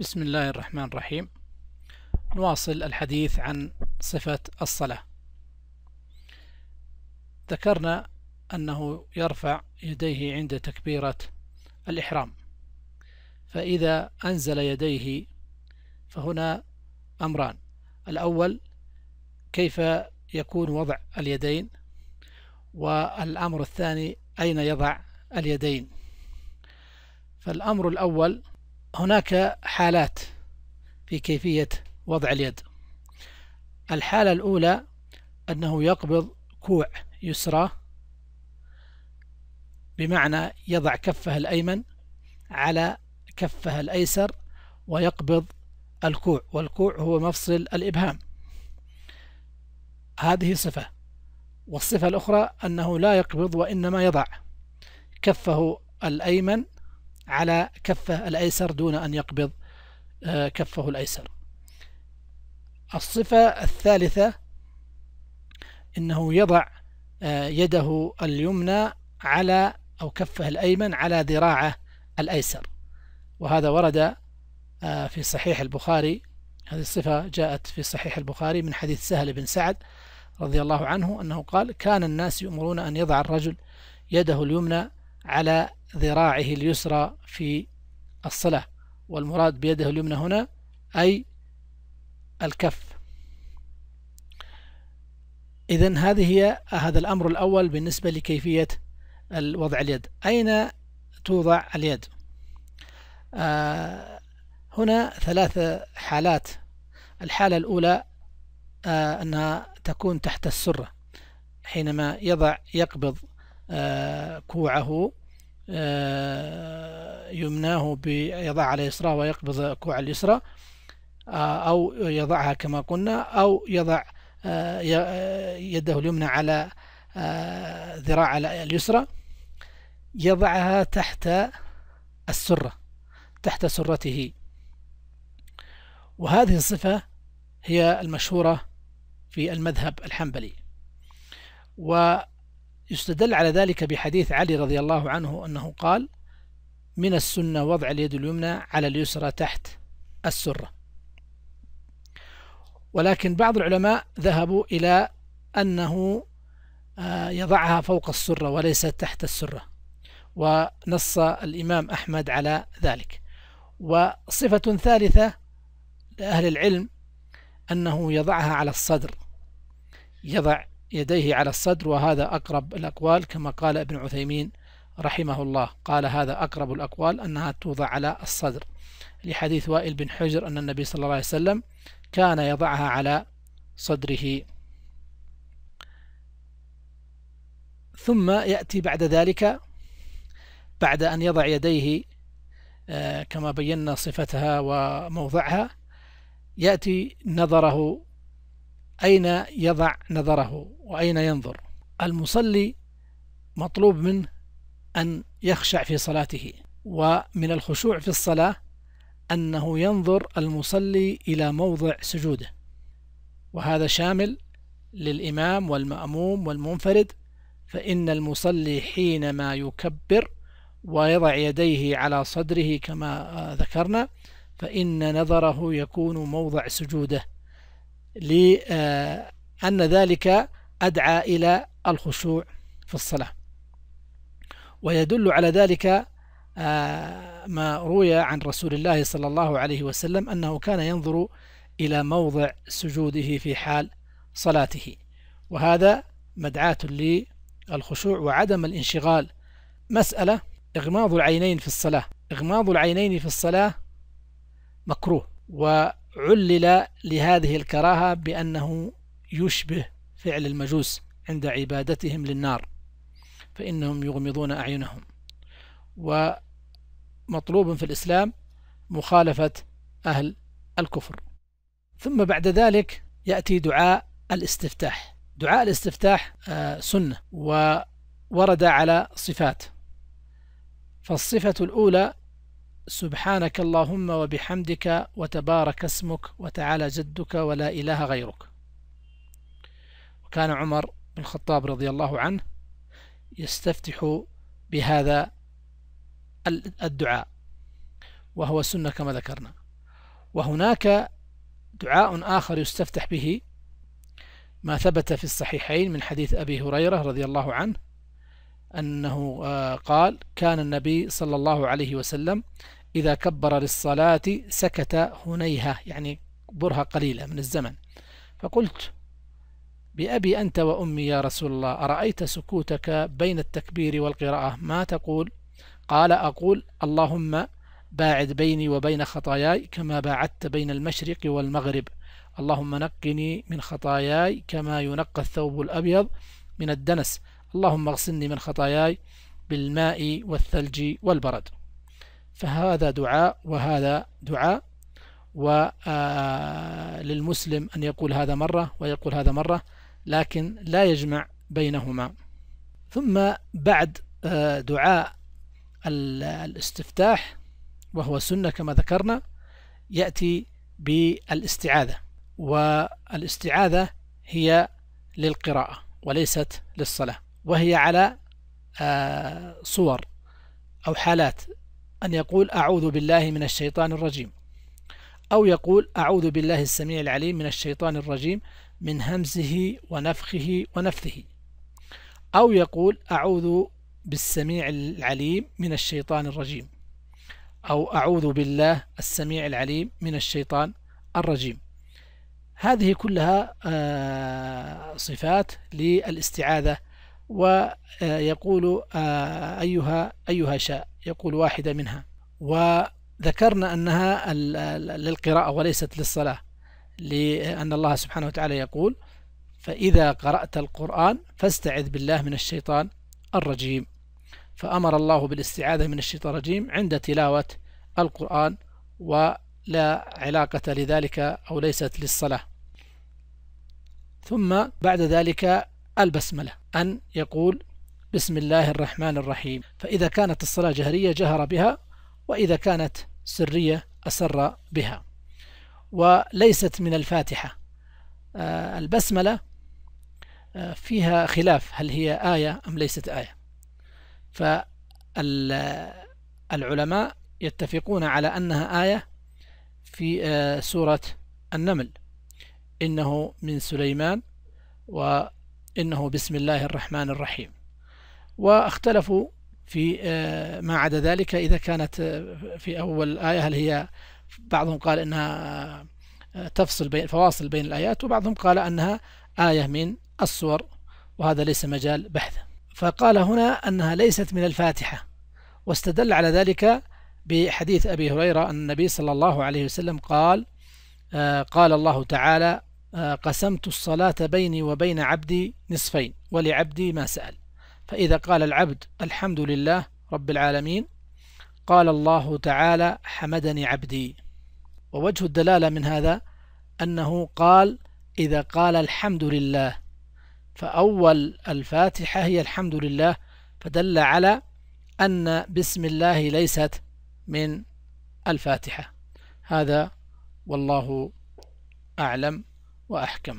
بسم الله الرحمن الرحيم نواصل الحديث عن صفة الصلاة ذكرنا أنه يرفع يديه عند تكبيرة الإحرام فإذا أنزل يديه فهنا أمران الأول كيف يكون وضع اليدين والأمر الثاني أين يضع اليدين فالأمر الأول هناك حالات في كيفية وضع اليد الحالة الأولى أنه يقبض كوع يسرى بمعنى يضع كفه الأيمن على كفه الأيسر ويقبض الكوع والكوع هو مفصل الإبهام هذه صفة والصفة الأخرى أنه لا يقبض وإنما يضع كفه الأيمن على كفه الأيسر دون أن يقبض آه، كفه الأيسر الصفة الثالثة إنه يضع آه، يده اليمنى على أو كفه الأيمن على ذراعه الأيسر وهذا ورد آه، في صحيح البخاري هذه الصفة جاءت في صحيح البخاري من حديث سهل بن سعد رضي الله عنه أنه قال كان الناس يؤمرون أن يضع الرجل يده اليمنى على ذراعه اليسرى في الصلاة والمراد بيده اليمنى هنا أي الكف إذا هذه هي هذا الأمر الأول بالنسبة لكيفية وضع اليد أين توضع اليد آه هنا ثلاث حالات الحالة الأولى آه أنها تكون تحت السرة حينما يضع يقبض آه كوعه آه، يمناه بيضع على يسرى ويقبض كوع اليسرى آه، أو يضعها كما قلنا أو يضع آه، يده اليمنى على ذراع اليسرى يضعها تحت السرة تحت سرته وهذه الصفة هي المشهورة في المذهب الحنبلي يستدل على ذلك بحديث علي رضي الله عنه أنه قال من السنة وضع اليد اليمنى على اليسرى تحت السرة ولكن بعض العلماء ذهبوا إلى أنه آه، يضعها فوق السرة وليس تحت السرة ونص الإمام أحمد على ذلك وصفة ثالثة لأهل العلم أنه يضعها على الصدر يضع يديه على الصدر وهذا أقرب الأقوال كما قال ابن عثيمين رحمه الله قال هذا أقرب الأقوال أنها توضع على الصدر لحديث وائل بن حجر أن النبي صلى الله عليه وسلم كان يضعها على صدره ثم يأتي بعد ذلك بعد أن يضع يديه آه، كما بينا صفتها وموضعها يأتي نظره أين يضع نظره وأين ينظر المصلي مطلوب منه أن يخشع في صلاته ومن الخشوع في الصلاة أنه ينظر المصلي إلى موضع سجوده وهذا شامل للإمام والمأموم والمنفرد فإن المصلي حينما يكبر ويضع يديه على صدره كما ذكرنا فإن نظره يكون موضع سجوده لأن ذلك أدعى إلى الخشوع في الصلاة ويدل على ذلك آه، ما روي عن رسول الله صلى الله عليه وسلم أنه كان ينظر إلى موضع سجوده في حال صلاته وهذا مدعاة للخشوع وعدم الانشغال مسألة إغماض العينين في الصلاة إغماض العينين في الصلاة مكروه علل لهذه الكراهة بأنه يشبه فعل المجوس عند عبادتهم للنار فإنهم يغمضون أعينهم ومطلوب في الإسلام مخالفة أهل الكفر ثم بعد ذلك يأتي دعاء الاستفتاح دعاء الاستفتاح آه، سنة وورد على صفات فالصفة الأولى سبحانك اللهم وبحمدك وتبارك اسمك وتعالى جدك ولا إله غيرك وكان عمر بن الخطاب رضي الله عنه يستفتح بهذا الدعاء وهو سنة كما ذكرنا وهناك دعاء آخر يستفتح به ما ثبت في الصحيحين من حديث أبي هريرة رضي الله عنه أنه آه، قال كان النبي صلى الله عليه وسلم إذا كبر للصلاة سكت هنيها يعني برهة قليلة من الزمن فقلت بأبي أنت وأمي يا رسول الله أرأيت سكوتك بين التكبير والقراءة ما تقول قال أقول اللهم باعد بيني وبين خطاياي كما باعدت بين المشرق والمغرب اللهم نقني من خطاياي كما ينقى الثوب الأبيض من الدنس اللهم اغسلني من خطاياي بالماء والثلج والبرد فهذا دعاء وهذا دعاء وللمسلم أن يقول هذا مرة ويقول هذا مرة لكن لا يجمع بينهما ثم بعد دعاء الاستفتاح وهو سنة كما ذكرنا يأتي بالاستعاذة والاستعاذة هي للقراءة وليست للصلاة وهي على آه، صور أو حالات أن يقول أعوذ بالله من الشيطان الرجيم أو يقول أعوذ بالله السميع العليم من الشيطان الرجيم من همزه ونفخه ونفثه أو يقول أعوذ بالسميع العليم من الشيطان الرجيم أو أعوذ بالله السميع العليم من الشيطان الرجيم هذه كلها آه، صفات للاستعاذة ويقول آه، آه، أيها أيها شاء يقول واحدة منها وذكرنا أنها للقراءة وليست للصلاة لأن الله سبحانه وتعالى يقول فإذا قرأت القرآن فاستعذ بالله من الشيطان الرجيم فأمر الله بالاستعاذة من الشيطان الرجيم عند تلاوة القرآن ولا علاقة لذلك أو ليست للصلاة ثم بعد ذلك البسملة أن يقول بسم الله الرحمن الرحيم فإذا كانت الصلاة جهرية جهر بها وإذا كانت سرية أسر بها وليست من الفاتحة آه، البسملة آه، فيها خلاف هل هي آية أم ليست آية فالعلماء يتفقون على أنها آية في آه، سورة النمل إنه من سليمان و إنه بسم الله الرحمن الرحيم واختلفوا في آه، ما عدا ذلك إذا كانت آه، في أول آية هل هي بعضهم قال إنها آه، تفصل بين فواصل بين الآيات وبعضهم قال أنها آية من السور وهذا ليس مجال بحث فقال هنا أنها ليست من الفاتحة واستدل على ذلك بحديث أبي هريرة أن النبي صلى الله عليه وسلم قال قال الله تعالى آه، قسمت الصلاة بيني وبين عبدي نصفين ولعبدي ما سأل فإذا قال العبد الحمد لله رب العالمين قال الله تعالى حمدني عبدي ووجه الدلالة من هذا أنه قال إذا قال الحمد لله فأول الفاتحة هي الحمد لله فدل على أن بسم الله ليست من الفاتحة هذا والله أعلم وأحكم